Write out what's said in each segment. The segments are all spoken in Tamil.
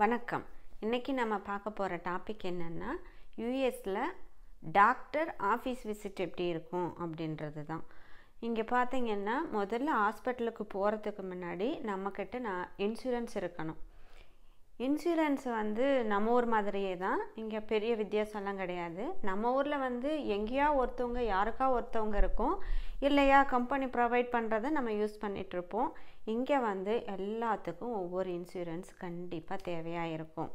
வணக்கம் இன்றைக்கி நம்ம பார்க்க போகிற டாபிக் என்னென்னா யூஎஸில் டாக்டர் ஆஃபீஸ் விசிட் எப்படி இருக்கும் அப்படின்றது தான் இங்கே பார்த்தீங்கன்னா முதல்ல ஹாஸ்பிட்டலுக்கு போகிறதுக்கு முன்னாடி நம்மக்கிட்ட நான் இன்சூரன்ஸ் இருக்கணும் இன்சூரன்ஸ் வந்து நம்ம ஊர் மாதிரியே தான் இங்கே பெரிய வித்தியாசம்லாம் கிடையாது நம்ம ஊரில் வந்து எங்கேயா ஒருத்தவங்க யாருக்கா ஒருத்தவங்க இருக்கும் இல்லையா கம்பெனி ப்ரொவைட் பண்ணுறத நம்ம யூஸ் பண்ணிகிட்ருப்போம் இங்கே வந்து எல்லாத்துக்கும் ஒவ்வொரு இன்சூரன்ஸ் கண்டிப்பாக தேவையாக இருக்கும்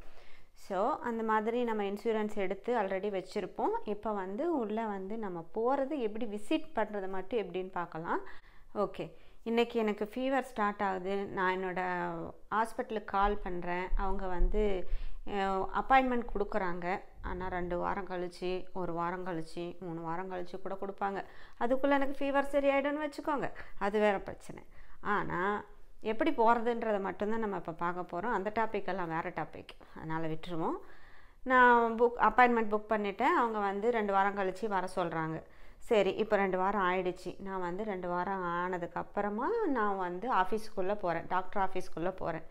ஸோ அந்த மாதிரி நம்ம இன்சூரன்ஸ் எடுத்து ஆல்ரெடி வச்சுருப்போம் இப்போ வந்து உள்ளே வந்து நம்ம போகிறது எப்படி விசிட் பண்ணுறது மட்டும் எப்படின்னு பார்க்கலாம் ஓகே இன்றைக்கி எனக்கு ஃபீவர் ஸ்டார்ட் ஆகுது நான் என்னோடய ஹாஸ்பிட்டலுக்கு கால் பண்ணுறேன் அவங்க வந்து அப்பாயின்மெண்ட் கொடுக்குறாங்க ஆனால் ரெண்டு வாரம் கழித்து ஒரு வாரம் கழித்து மூணு வாரம் கழித்து கூட கொடுப்பாங்க அதுக்குள்ளே எனக்கு ஃபீவர் சரியாயிடும்னு வச்சுக்கோங்க அது வேறு பிரச்சனை ஆனால் எப்படி போகிறதுன்றதை மட்டும்தான் நம்ம இப்போ பார்க்க போகிறோம் அந்த டாப்பிக்கெல்லாம் வேறு டாபிக் அதனால் விட்டுருவோம் நான் புக் அப்பாயின்மெண்ட் புக் பண்ணிவிட்டேன் அவங்க வந்து ரெண்டு வாரம் கழித்து வர சொல்கிறாங்க சரி இப்போ ரெண்டு வாரம் ஆயிடுச்சு நான் வந்து ரெண்டு வாரம் ஆனதுக்கப்புறமா நான் வந்து ஆஃபீஸ்க்குள்ளே போகிறேன் டாக்டர் ஆஃபீஸ்க்குள்ளே போகிறேன்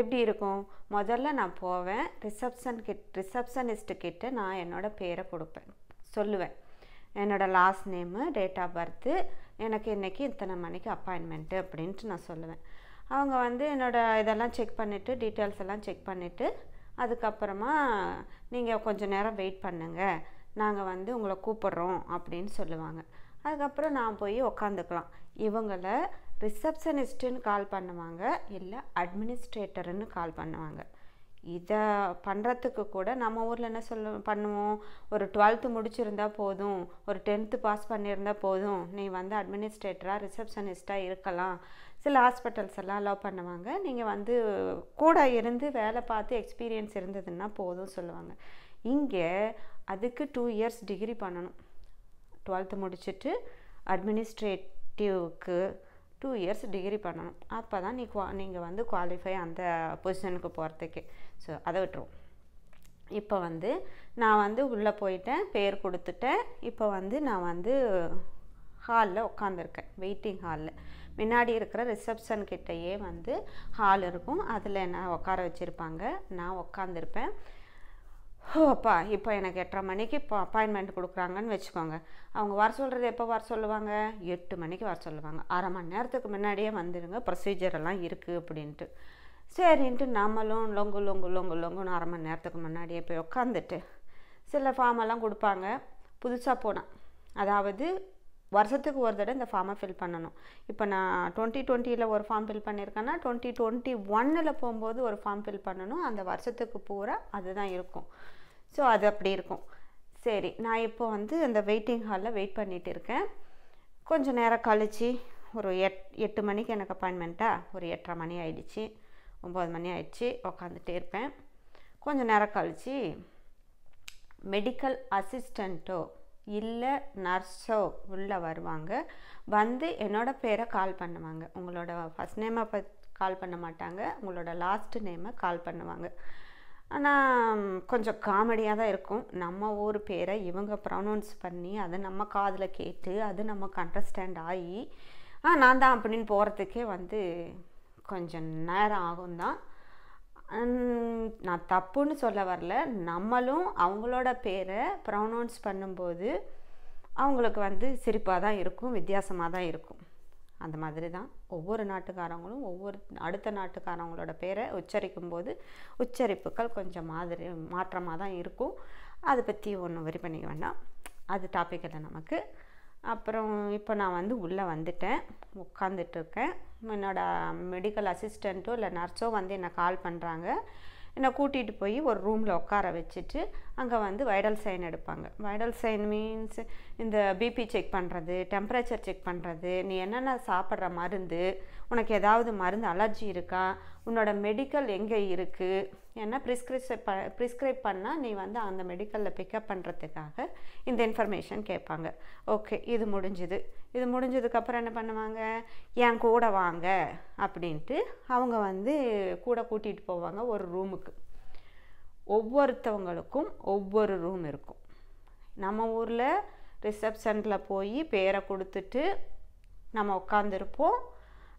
எப்படி இருக்கும் முதல்ல நான் போவேன் ரிசப்ஷன் கிட் கிட்ட நான் என்னோடய பேரை கொடுப்பேன் சொல்லுவேன் என்னோடய last name date of birth எனக்கு இன்றைக்கி இத்தனை மணிக்கு அப்பாயின்மெண்ட்டு அப்படின்ட்டு நான் சொல்லுவேன் அவங்க வந்து என்னோடய இதெல்லாம் செக் பண்ணிவிட்டு டீட்டெயில்ஸ் எல்லாம் செக் பண்ணிவிட்டு அதுக்கப்புறமா நீங்கள் கொஞ்சம் நேரம் வெயிட் பண்ணுங்கள் நாங்கள் வந்து உங்களை கூப்பிட்றோம் அப்படின்னு சொல்லுவாங்க அதுக்கப்புறம் நான் போய் உக்காந்துக்கலாம் இவங்களை ரிசப்ஷனிஸ்ட்டுன்னு கால் பண்ணுவாங்க இல்லை அட்மினிஸ்ட்ரேட்டருன்னு கால் பண்ணுவாங்க இதை பண்ணுறதுக்கு கூட நம்ம ஊரில் என்ன சொல்ல பண்ணுவோம் ஒரு டுவெல்த்து முடிச்சிருந்தால் போதும் ஒரு டென்த்து பாஸ் பண்ணியிருந்தால் போதும் நீ வந்து அட்மினிஸ்ட்ரேட்டராக ரிசப்ஷனிஸ்ட்டாக இருக்கலாம் சில ஹாஸ்பிட்டல்ஸ் எல்லாம் அலோவ் பண்ணுவாங்க நீங்கள் வந்து கூட இருந்து வேலை பார்த்து எக்ஸ்பீரியன்ஸ் இருந்ததுன்னா போதும் சொல்லுவாங்க இங்கே அதுக்கு டூ இயர்ஸ் டிகிரி பண்ணணும் டுவெல்த்து முடிச்சுட்டு அட்மினிஸ்ட்ரேட்டிவ்க்கு டூ இயர்ஸ் டிகிரி பண்ணணும் அப்போ தான் நீ குவா நீங்கள் வந்து குவாலிஃபை அந்த பொசிஷனுக்கு போகிறதுக்கு ஸோ அதை விட்டுரும் இப்போ வந்து நான் வந்து உள்ளே போயிட்டேன் பேர் கொடுத்துட்டேன் இப்போ வந்து நான் வந்து ஹாலில் உட்காந்துருக்கேன் வெயிட்டிங் ஹாலில் முன்னாடி இருக்கிற ரிசப்ஷன் கிட்டேயே வந்து ஹால் இருக்கும் அதில் நான் உட்கார வச்சுருப்பாங்க நான் உட்காந்துருப்பேன் ஓப்பா இப்போ எனக்கு எட்டரை மணிக்கு இப்போ அப்பாயின்மெண்ட் கொடுக்குறாங்கன்னு வச்சுக்கோங்க அவங்க வர சொல்கிறது எப்போ வர சொல்லுவாங்க எட்டு மணிக்கு வர சொல்லுவாங்க அரை மணி நேரத்துக்கு முன்னாடியே வந்துடுங்க ப்ரொசீஜர் எல்லாம் இருக்குது அப்படின்ட்டு சரின்ட்டு நம்மளும் லொங்கு லொங்கு லொங்கு லொங்குன்னு அரை மணி நேரத்துக்கு முன்னாடியே போய் உக்காந்துட்டு சில ஃபார்மெல்லாம் கொடுப்பாங்க புதுசாக போனால் அதாவது வருஷத்துக்கு ஒரு தடவை இந்த ஃபார்மை ஃபில் பண்ணணும் இப்போ நான் டுவெண்ட்டி டுவெண்ட்டியில் ஒரு ஃபார்ம் ஃபில் பண்ணியிருக்கேன்னா டுவெண்ட்டி டுவெண்ட்டி ஒன்னில் போகும்போது ஒரு ஃபார்ம் ஃபில் பண்ணணும் அந்த வருஷத்துக்கு பூரா அதுதான் இருக்கும் ஸோ அது அப்படி இருக்கும் சரி நான் இப்போ வந்து அந்த வெயிட்டிங் ஹாலில் வெயிட் பண்ணிகிட்டு இருக்கேன் கொஞ்சம் நேரம் கழித்து ஒரு எட் எட்டு மணிக்கு எனக்கு அப்பாயின்மெண்ட்டாக ஒரு எட்டரை மணி ஆகிடுச்சு ஒம்பது மணி ஆகிடுச்சு உக்காந்துட்டே இருப்பேன் கொஞ்சம் நேரம் கழித்து மெடிக்கல் அசிஸ்டண்ட்டோ இல்லை நர்ஸோ உள்ளே வருவாங்க வந்து என்னோடய பேரை கால் பண்ணுவாங்க உங்களோட ஃபஸ்ட் நேமை கால் பண்ண மாட்டாங்க உங்களோட லாஸ்ட் நேமை கால் பண்ணுவாங்க ஆனால் கொஞ்சம் காமெடியாக தான் இருக்கும் நம்ம ஊர் பேரை இவங்க ப்ரொனவுன்ஸ் பண்ணி அது நம்ம காதில் கேட்டு அது நமக்கு அண்டர்ஸ்டாண்ட் ஆகி ஆ நான் தான் அப்படின்னு போகிறதுக்கே வந்து கொஞ்சம் நேரம் ஆகும் தான் நான் தப்புன்னு சொல்ல வரல நம்மளும் அவங்களோட பேரை ப்ரொனவுன்ஸ் பண்ணும்போது அவங்களுக்கு வந்து சிரிப்பாக தான் இருக்கும் வித்தியாசமாக தான் இருக்கும் அந்த மாதிரி தான் ஒவ்வொரு நாட்டுக்காரங்களும் ஒவ்வொரு அடுத்த நாட்டுக்காரங்களோட பேரை உச்சரிக்கும் போது உச்சரிப்புகள் கொஞ்சம் மாதிரி மாற்றமாக தான் இருக்கும் அதை பற்றி ஒன்று வரி பண்ணிக்க வேண்டாம் அது டாபிக் இல்லை நமக்கு அப்புறம் இப்போ நான் வந்து உள்ளே வந்துட்டேன் இருக்கேன் என்னோடய மெடிக்கல் அசிஸ்டண்ட்டோ இல்லை நர்ஸோ வந்து என்னை கால் பண்ணுறாங்க என்னை கூட்டிகிட்டு போய் ஒரு ரூமில் உட்கார வச்சுட்டு அங்கே வந்து வைடல் சைன் எடுப்பாங்க வைடல் சைன் மீன்ஸ் இந்த பிபி செக் பண்ணுறது டெம்பரேச்சர் செக் பண்ணுறது நீ என்னென்ன சாப்பிட்ற மருந்து உனக்கு ஏதாவது மருந்து அலர்ஜி இருக்கா உன்னோட மெடிக்கல் எங்கே இருக்குது ஏன்னா ப்ரிஸ்கிரிப்ஷன் ப்ரிஸ்கிரைப் பண்ணால் நீ வந்து அந்த மெடிக்கலில் பிக்கப் பண்ணுறதுக்காக இந்த இன்ஃபர்மேஷன் கேட்பாங்க ஓகே இது முடிஞ்சுது இது முடிஞ்சதுக்கப்புறம் என்ன பண்ணுவாங்க என் கூட வாங்க அப்படின்ட்டு அவங்க வந்து கூட கூட்டிகிட்டு போவாங்க ஒரு ரூமுக்கு ஒவ்வொருத்தவங்களுக்கும் ஒவ்வொரு ரூம் இருக்கும் நம்ம ஊரில் ரிசப்ஷனில் போய் பேரை கொடுத்துட்டு நம்ம உட்காந்துருப்போம்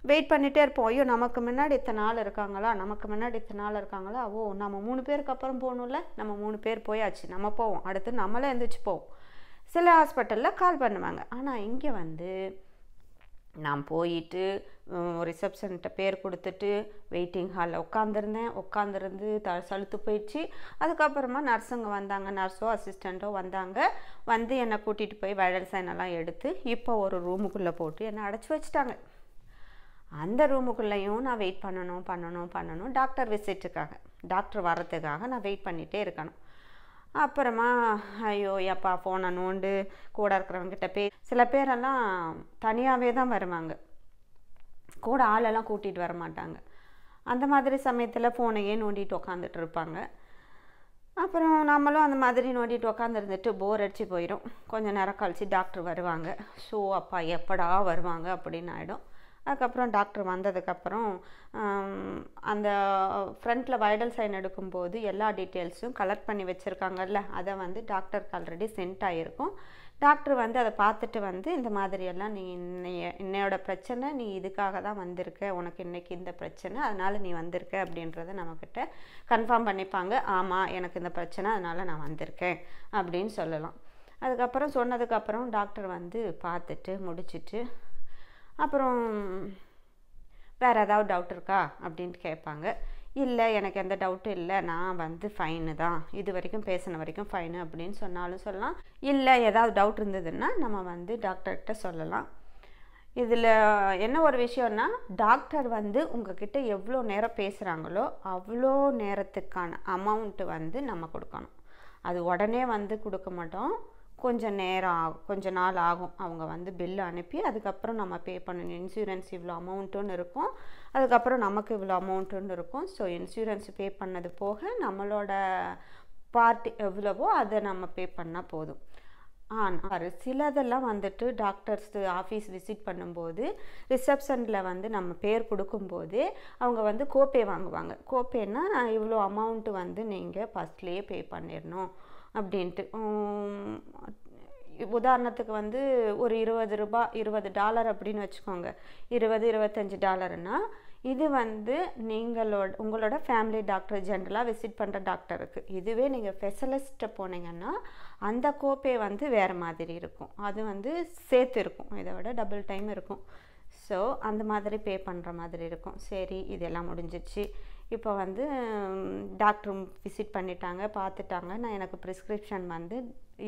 வெயிட் பண்ணிகிட்டே இருப்போம் ஐயோ நமக்கு முன்னாடி இத்தனை நாள் இருக்காங்களா நமக்கு முன்னாடி இத்தனை நாள் இருக்காங்களா ஓ நம்ம மூணு பேருக்கு அப்புறம் போகணும்ல நம்ம மூணு பேர் போயாச்சு நம்ம போவோம் அடுத்து நம்மளே எழுந்திரிச்சு போவோம் சில ஹாஸ்பிட்டலில் கால் பண்ணுவாங்க ஆனால் இங்கே வந்து நான் போயிட்டு ரிசப்ஷன்கிட்ட பேர் கொடுத்துட்டு வெயிட்டிங் ஹாலில் உட்காந்துருந்தேன் உட்காந்துருந்து த சலுத்து போயிடுச்சு அதுக்கப்புறமா நர்ஸுங்க வந்தாங்க நர்ஸோ அசிஸ்டண்ட்டோ வந்தாங்க வந்து என்னை கூட்டிகிட்டு போய் வைரல் சைனெல்லாம் எடுத்து இப்போ ஒரு ரூமுக்குள்ளே போட்டு என்னை அடைச்சி வச்சுட்டாங்க அந்த ரூமுக்குள்ளேயும் நான் வெயிட் பண்ணணும் பண்ணணும் பண்ணணும் டாக்டர் விசிட்டுக்காக டாக்டர் வர்றதுக்காக நான் வெயிட் பண்ணிகிட்டே இருக்கணும் அப்புறமா ஐயோ எப்பா ஃபோனை நோண்டு கூட இருக்கிறவங்கிட்ட பே சில பேரெல்லாம் தனியாகவே தான் வருவாங்க கூட ஆளெல்லாம் கூட்டிகிட்டு வர மாட்டாங்க அந்த மாதிரி சமயத்தில் ஃபோனையே நோண்டிட்டு உக்காந்துட்டு இருப்பாங்க அப்புறம் நம்மளும் அந்த மாதிரி நோண்டிட்டு உக்காந்துருந்துட்டு போர் அடித்து போயிடும் கொஞ்சம் நேரம் கழித்து டாக்டர் வருவாங்க ஸோ அப்பா எப்படா வருவாங்க அப்படின்னு ஆகிடும் அதுக்கப்புறம் டாக்டர் வந்ததுக்கப்புறம் அந்த ஃப்ரண்ட்டில் வைடல் சைன் எடுக்கும்போது எல்லா டீட்டெயில்ஸும் கலெக்ட் பண்ணி வச்சுருக்காங்கல்ல அதை வந்து டாக்டருக்கு ஆல்ரெடி சென்ட் ஆகிருக்கும் டாக்டர் வந்து அதை பார்த்துட்டு வந்து இந்த மாதிரியெல்லாம் நீ இன்னைய இன்னையோட பிரச்சனை நீ இதுக்காக தான் வந்திருக்க உனக்கு இன்றைக்கி இந்த பிரச்சனை அதனால் நீ வந்திருக்க அப்படின்றத நம்மக்கிட்ட கன்ஃபார்ம் பண்ணிப்பாங்க ஆமாம் எனக்கு இந்த பிரச்சனை அதனால் நான் வந்திருக்கேன் அப்படின்னு சொல்லலாம் அதுக்கப்புறம் சொன்னதுக்கப்புறம் டாக்டர் வந்து பார்த்துட்டு முடிச்சுட்டு அப்புறம் வேறு ஏதாவது டவுட் இருக்கா அப்படின்ட்டு கேட்பாங்க இல்லை எனக்கு எந்த டவுட்டும் இல்லை நான் வந்து ஃபைனு தான் இது வரைக்கும் பேசின வரைக்கும் ஃபைனு அப்படின்னு சொன்னாலும் சொல்லலாம் இல்லை ஏதாவது டவுட் இருந்ததுன்னா நம்ம வந்து டாக்டர்கிட்ட சொல்லலாம் இதில் என்ன ஒரு விஷயம்னா டாக்டர் வந்து உங்ககிட்ட எவ்வளோ நேரம் பேசுகிறாங்களோ அவ்வளோ நேரத்துக்கான அமௌண்ட்டு வந்து நம்ம கொடுக்கணும் அது உடனே வந்து கொடுக்க மாட்டோம் கொஞ்சம் நேரம் ஆகும் கொஞ்ச நாள் ஆகும் அவங்க வந்து பில்லு அனுப்பி அதுக்கப்புறம் நம்ம பே பண்ணணும் இன்சூரன்ஸ் இவ்வளோ அமௌண்ட்டுன்னு இருக்கும் அதுக்கப்புறம் நமக்கு இவ்வளோ அமௌண்ட்டுன்னு இருக்கும் ஸோ இன்சூரன்ஸ் பே பண்ணது போக நம்மளோட பார்ட் எவ்வளவோ அதை நம்ம பே பண்ணால் போதும் ஆனால் சிலதெல்லாம் வந்துட்டு டாக்டர்ஸ் ஆஃபீஸ் விசிட் பண்ணும்போது ரிசப்ஷனில் வந்து நம்ம பேர் கொடுக்கும்போது அவங்க வந்து கோப்பே வாங்குவாங்க கோப்பேன்னா நான் இவ்வளோ அமௌண்ட்டு வந்து நீங்கள் ஃபஸ்ட்லேயே பே பண்ணிடணும் அப்படின்ட்டு உதாரணத்துக்கு வந்து ஒரு இருபது ரூபா இருபது டாலர் அப்படின்னு வச்சுக்கோங்க இருபது இருபத்தஞ்சி டாலருன்னா இது வந்து நீங்களோட உங்களோட ஃபேமிலி டாக்டர் ஜென்ரலாக விசிட் பண்ணுற டாக்டருக்கு இதுவே நீங்கள் ஸ்பெஷலிஸ்ட்டை போனீங்கன்னா அந்த கோப்பே வந்து வேறு மாதிரி இருக்கும் அது வந்து சேர்த்து இருக்கும் இதை விட டபுள் டைம் இருக்கும் ஸோ அந்த மாதிரி பே பண்ணுற மாதிரி இருக்கும் சரி இதெல்லாம் முடிஞ்சிச்சு இப்போ வந்து டாக்டர் விசிட் பண்ணிட்டாங்க பார்த்துட்டாங்க நான் எனக்கு ப்ரிஸ்கிரிப்ஷன் வந்து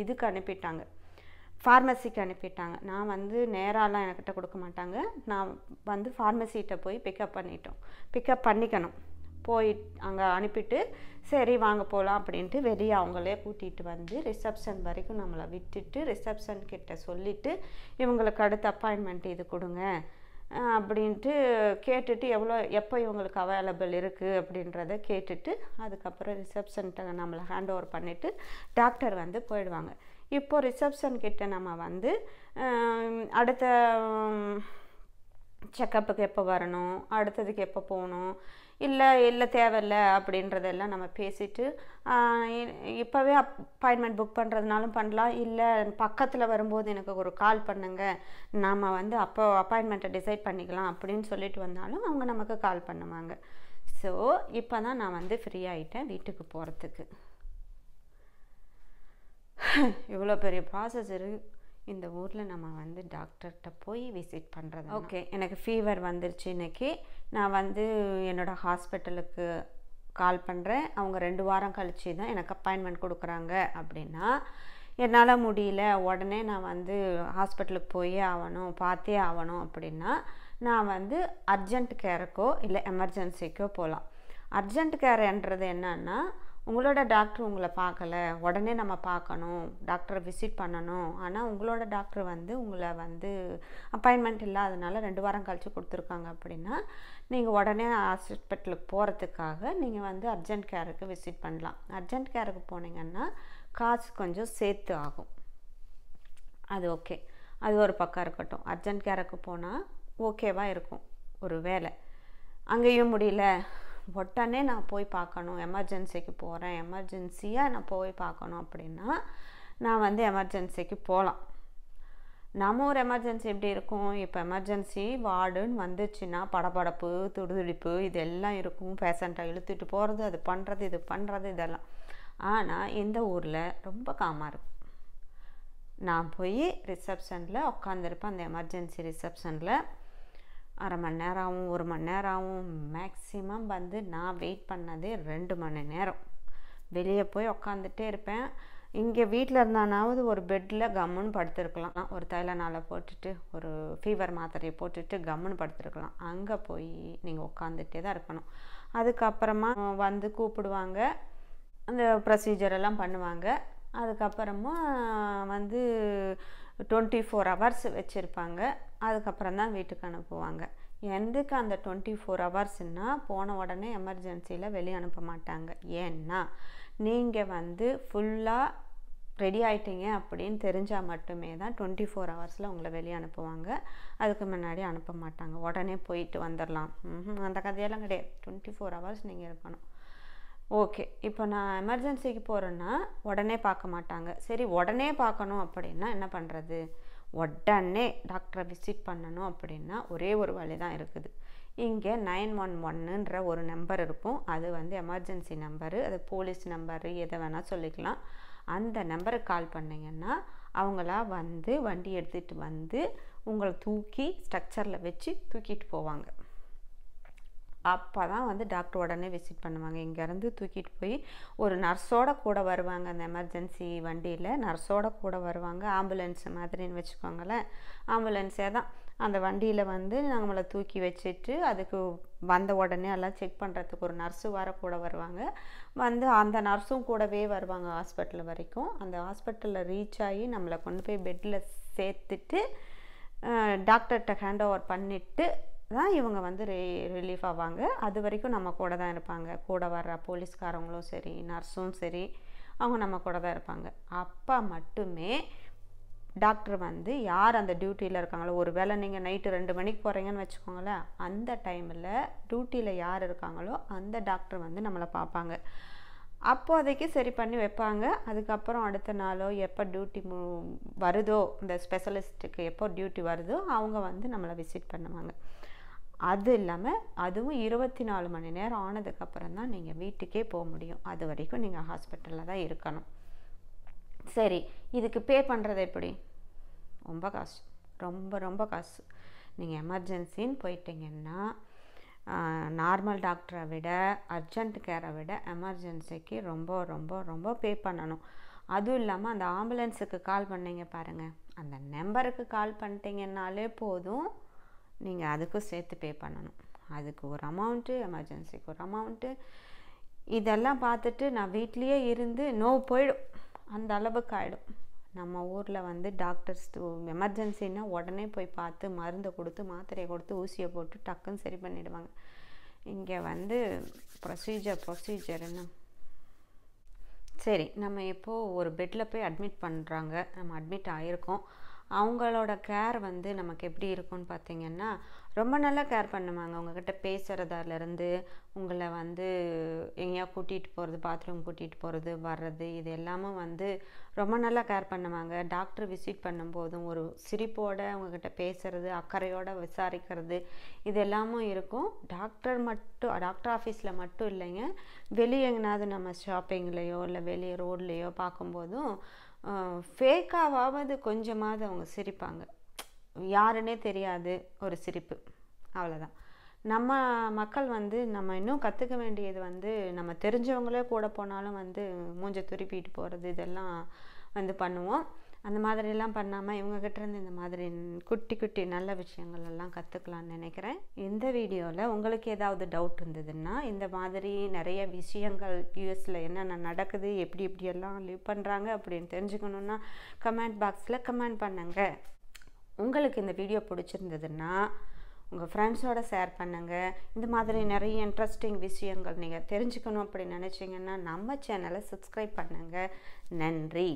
இதுக்கு அனுப்பிட்டாங்க ஃபார்மசிக்கு அனுப்பிட்டாங்க நான் வந்து நேராலாம் என்கிட்ட கொடுக்க மாட்டாங்க நான் வந்து ஃபார்மசிகிட்ட போய் பிக்கப் பண்ணிட்டோம் பிக்கப் பண்ணிக்கணும் போய் அங்கே அனுப்பிட்டு சரி வாங்க போகலாம் அப்படின்ட்டு வெளியே அவங்களே கூட்டிகிட்டு வந்து ரிசப்ஷன் வரைக்கும் நம்மளை விட்டுட்டு ரிசப்ஷன் கிட்ட சொல்லிவிட்டு இவங்களுக்கு அடுத்த அப்பாயின்மெண்ட் இது கொடுங்க அப்படின்ட்டு கேட்டுட்டு எவ்வளோ எப்போ இவங்களுக்கு அவைலபிள் இருக்குது அப்படின்றத கேட்டுட்டு அதுக்கப்புறம் ரிசப்ஷன்கிட்ட நம்மளை ஹேண்ட் ஓவர் பண்ணிவிட்டு டாக்டர் வந்து போயிடுவாங்க இப்போது ரிசப்ஷன் கிட்ட நம்ம வந்து அடுத்த செக்கப்புக்கு எப்போ வரணும் அடுத்ததுக்கு எப்போ போகணும் இல்லை இல்லை தேவையில்ல அப்படின்றதெல்லாம் நம்ம பேசிவிட்டு இப்போவே அப்பாயின்மெண்ட் புக் பண்ணுறதுனாலும் பண்ணலாம் இல்லை பக்கத்தில் வரும்போது எனக்கு ஒரு கால் பண்ணுங்கள் நாம் வந்து அப்போ அப்பாயின்மெண்ட்டை டிசைட் பண்ணிக்கலாம் அப்படின்னு சொல்லிட்டு வந்தாலும் அவங்க நமக்கு கால் பண்ணுவாங்க ஸோ இப்போ தான் நான் வந்து ஃப்ரீ ஆகிட்டேன் வீட்டுக்கு போகிறதுக்கு இவ்வளோ பெரிய ப்ராசஸ் இருக்குது இந்த ஊரில் நம்ம வந்து டாக்டர்கிட்ட போய் விசிட் பண்ணுறது ஓகே எனக்கு ஃபீவர் வந்துருச்சு இன்றைக்கி நான் வந்து என்னோடய ஹாஸ்பிட்டலுக்கு கால் பண்ணுறேன் அவங்க ரெண்டு வாரம் கழித்து தான் எனக்கு அப்பாயின்மெண்ட் கொடுக்குறாங்க அப்படின்னா என்னால் முடியல உடனே நான் வந்து ஹாஸ்பிட்டலுக்கு போயே ஆகணும் பார்த்தே ஆகணும் அப்படின்னா நான் வந்து அர்ஜெண்ட் கேருக்கோ இல்லை எமர்ஜென்சிக்கோ போகலாம் அர்ஜெண்ட் கேர்ன்றது என்னன்னா உங்களோட டாக்டர் உங்களை பார்க்கல உடனே நம்ம பார்க்கணும் டாக்டரை விசிட் பண்ணணும் ஆனால் உங்களோட டாக்டர் வந்து உங்களை வந்து அப்பாயின்மெண்ட் இல்லாதனால ரெண்டு வாரம் கழித்து கொடுத்துருக்காங்க அப்படின்னா நீங்கள் உடனே ஹாஸ்பிட்டலுக்கு போகிறதுக்காக நீங்கள் வந்து அர்ஜென்ட் கேருக்கு விசிட் பண்ணலாம் அர்ஜென்ட் கேருக்கு போனீங்கன்னா காசு கொஞ்சம் சேர்த்து ஆகும் அது ஓகே அது ஒரு பக்கம் இருக்கட்டும் அர்ஜென்ட் கேருக்கு போனால் ஓகேவாக இருக்கும் ஒரு வேலை அங்கேயும் முடியல உடனே நான் போய் பார்க்கணும் எமர்ஜென்சிக்கு போகிறேன் எமர்ஜென்சியாக நான் போய் பார்க்கணும் அப்படின்னா நான் வந்து எமர்ஜென்சிக்கு போகலாம் நம்ம ஒரு எமர்ஜென்சி எப்படி இருக்கும் இப்போ எமர்ஜென்சி வார்டுன்னு வந்துச்சுன்னா படபடப்பு துடுதுடிப்பு இதெல்லாம் இருக்கும் பேஷண்ட்டை இழுத்துட்டு போகிறது அது பண்ணுறது இது பண்ணுறது இதெல்லாம் ஆனால் இந்த ஊரில் ரொம்ப காமாக இருக்கும் நான் போய் ரிசப்ஷனில் உட்காந்துருப்பேன் அந்த எமர்ஜென்சி ரிசப்ஷனில் அரை மணி நேரம் ஒரு மணி நேரம் ஆகும் மேக்ஸிமம் வந்து நான் வெயிட் பண்ணதே ரெண்டு மணி நேரம் வெளியே போய் உக்காந்துட்டே இருப்பேன் இங்கே வீட்டில் இருந்தானாவது ஒரு பெட்டில் கம்முன்னு படுத்துருக்கலாம் ஒரு தைலநாளை போட்டுட்டு ஒரு ஃபீவர் மாத்திரையை போட்டுட்டு கம்முன்னு படுத்துருக்கலாம் அங்கே போய் நீங்கள் உட்காந்துட்டே தான் இருக்கணும் அதுக்கப்புறமா வந்து கூப்பிடுவாங்க அந்த ப்ரொசீஜர் எல்லாம் பண்ணுவாங்க அதுக்கப்புறமா வந்து டுவெண்ட்டி ஃபோர் ஹவர்ஸ் வச்சுருப்பாங்க அதுக்கப்புறம் தான் வீட்டுக்கு அனுப்புவாங்க எந்தக்கு அந்த டுவெண்ட்டி ஃபோர் ஹவர்ஸ்னால் போன உடனே எமர்ஜென்சியில் வெளியே அனுப்ப மாட்டாங்க ஏன்னா நீங்கள் வந்து ஃபுல்லாக ரெடி ஆகிட்டீங்க அப்படின்னு தெரிஞ்சால் மட்டுமே தான் டுவெண்ட்டி ஃபோர் ஹவர்ஸில் உங்களை வெளியே அனுப்புவாங்க அதுக்கு முன்னாடி அனுப்ப மாட்டாங்க உடனே போயிட்டு வந்துடலாம் அந்த கதையெல்லாம் கிடையாது டுவெண்ட்டி ஃபோர் ஹவர்ஸ் நீங்கள் இருக்கணும் ஓகே இப்போ நான் எமர்ஜென்சிக்கு போகிறேன்னா உடனே பார்க்க மாட்டாங்க சரி உடனே பார்க்கணும் அப்படின்னா என்ன பண்ணுறது உடனே டாக்டரை விசிட் பண்ணணும் அப்படின்னா ஒரே ஒரு வழி தான் இருக்குது இங்கே நைன் ஒன் ஒன்னுன்ற ஒரு நம்பர் இருக்கும் அது வந்து எமர்ஜென்சி நம்பரு அது போலீஸ் நம்பரு எதை வேணால் சொல்லிக்கலாம் அந்த நம்பருக்கு கால் பண்ணிங்கன்னா அவங்களா வந்து வண்டி எடுத்துகிட்டு வந்து உங்களை தூக்கி ஸ்ட்ரக்சரில் வச்சு தூக்கிட்டு போவாங்க அப்போ தான் வந்து டாக்டர் உடனே விசிட் பண்ணுவாங்க இங்கேருந்து தூக்கிட்டு போய் ஒரு நர்ஸோட கூட வருவாங்க அந்த எமர்ஜென்சி வண்டியில் நர்ஸோட கூட வருவாங்க ஆம்புலன்ஸ் மாதிரின்னு வச்சுக்கோங்களேன் ஆம்புலன்ஸே தான் அந்த வண்டியில் வந்து நம்மளை தூக்கி வச்சுட்டு அதுக்கு வந்த உடனே எல்லாம் செக் பண்ணுறதுக்கு ஒரு நர்ஸு வர கூட வருவாங்க வந்து அந்த நர்ஸும் கூடவே வருவாங்க ஹாஸ்பிட்டல் வரைக்கும் அந்த ஹாஸ்பிட்டலில் ரீச் ஆகி நம்மளை கொண்டு போய் பெட்டில் சேர்த்துட்டு டாக்டர்கிட்ட ஹேண்ட் ஓவர் பண்ணிவிட்டு தான் இவங்க வந்து ரி ரிலீஃப் ஆவாங்க அது வரைக்கும் நம்ம கூட தான் இருப்பாங்க கூட வர்ற போலீஸ்காரங்களும் சரி நர்ஸும் சரி அவங்க நம்ம கூட தான் இருப்பாங்க அப்போ மட்டுமே டாக்டர் வந்து யார் அந்த டியூட்டியில் இருக்காங்களோ ஒரு வேளை நீங்கள் நைட்டு ரெண்டு மணிக்கு போகிறீங்கன்னு வச்சுக்கோங்களேன் அந்த டைமில் டியூட்டியில் யார் இருக்காங்களோ அந்த டாக்டர் வந்து நம்மளை பார்ப்பாங்க அப்போதைக்கு சரி பண்ணி வைப்பாங்க அதுக்கப்புறம் அடுத்த நாளோ எப்போ டியூட்டி மு வருதோ இந்த ஸ்பெஷலிஸ்ட்டுக்கு எப்போ டியூட்டி வருதோ அவங்க வந்து நம்மளை விசிட் பண்ணுவாங்க அது இல்லாமல் அதுவும் இருபத்தி நாலு மணி நேரம் ஆனதுக்கப்புறம் தான் நீங்கள் வீட்டுக்கே போக முடியும் அது வரைக்கும் நீங்கள் ஹாஸ்பிட்டலில் தான் இருக்கணும் சரி இதுக்கு பே பண்ணுறது எப்படி ரொம்ப காசு ரொம்ப ரொம்ப காசு நீங்கள் எமர்ஜென்சின்னு போயிட்டீங்கன்னா நார்மல் டாக்டரை விட அர்ஜென்ட் கேரை விட எமர்ஜென்சிக்கு ரொம்ப ரொம்ப ரொம்ப பே பண்ணணும் அதுவும் இல்லாமல் அந்த ஆம்புலன்ஸுக்கு கால் பண்ணிங்க பாருங்கள் அந்த நம்பருக்கு கால் பண்ணிட்டீங்கன்னாலே போதும் நீங்கள் அதுக்கும் சேர்த்து பே பண்ணணும் அதுக்கு ஒரு அமௌண்ட்டு எமர்ஜென்சிக்கு ஒரு அமௌண்ட்டு இதெல்லாம் பார்த்துட்டு நான் வீட்லேயே இருந்து நோவு போயிடும் அந்த அளவுக்கு ஆகிடும் நம்ம ஊரில் வந்து டாக்டர்ஸ் எமர்ஜென்சின்னா உடனே போய் பார்த்து மருந்தை கொடுத்து மாத்திரையை கொடுத்து ஊசியை போட்டு டக்குன்னு சரி பண்ணிடுவாங்க இங்கே வந்து ப்ரொசீஜர் ப்ரொசீஜர்னு சரி நம்ம இப்போது ஒரு பெட்டில் போய் அட்மிட் பண்ணுறாங்க நம்ம அட்மிட் ஆகிருக்கோம் அவங்களோட கேர் வந்து நமக்கு எப்படி இருக்கும்னு பார்த்தீங்கன்னா ரொம்ப நல்லா கேர் பண்ணுவாங்க உங்ககிட்ட பேசுகிறதாலேருந்து உங்களை வந்து எங்கேயா கூட்டிகிட்டு போகிறது பாத்ரூம் கூட்டிகிட்டு போகிறது வர்றது இது எல்லாமே வந்து ரொம்ப நல்லா கேர் பண்ணுவாங்க டாக்டர் விசிட் பண்ணும்போதும் ஒரு சிரிப்போடு அவங்கக்கிட்ட பேசுகிறது அக்கறையோடு விசாரிக்கிறது இது எல்லாமும் இருக்கும் டாக்டர் மட்டும் டாக்டர் ஆஃபீஸில் மட்டும் இல்லைங்க வெளியே எங்கேனாவது நம்ம ஷாப்பிங்லேயோ இல்லை வெளியே ரோட்லேயோ பார்க்கும்போதும் ஃபேக்காவது கொஞ்சமாவது அவங்க சிரிப்பாங்க யாருன்னே தெரியாது ஒரு சிரிப்பு அவ்வளோதான் நம்ம மக்கள் வந்து நம்ம இன்னும் கற்றுக்க வேண்டியது வந்து நம்ம தெரிஞ்சவங்களே கூட போனாலும் வந்து மூஞ்சை துருப்பிட்டு போகிறது இதெல்லாம் வந்து பண்ணுவோம் அந்த மாதிரிலாம் பண்ணாமல் இவங்கக்கிட்டேருந்து இந்த மாதிரி குட்டி குட்டி நல்ல விஷயங்கள் எல்லாம் கற்றுக்கலான்னு நினைக்கிறேன் இந்த வீடியோவில் உங்களுக்கு ஏதாவது டவுட் இருந்ததுன்னா இந்த மாதிரி நிறைய விஷயங்கள் யூஎஸில் என்னென்ன நடக்குது எப்படி எல்லாம் லிவ் பண்ணுறாங்க அப்படின்னு தெரிஞ்சுக்கணுன்னா கமெண்ட் பாக்ஸில் கமெண்ட் பண்ணுங்கள் உங்களுக்கு இந்த வீடியோ பிடிச்சிருந்ததுன்னா உங்கள் ஃப்ரெண்ட்ஸோடு ஷேர் பண்ணுங்கள் இந்த மாதிரி நிறைய இன்ட்ரெஸ்டிங் விஷயங்கள் நீங்கள் தெரிஞ்சுக்கணும் அப்படின்னு நினச்சிங்கன்னா நம்ம சேனலை சப்ஸ்கிரைப் பண்ணுங்கள் நன்றி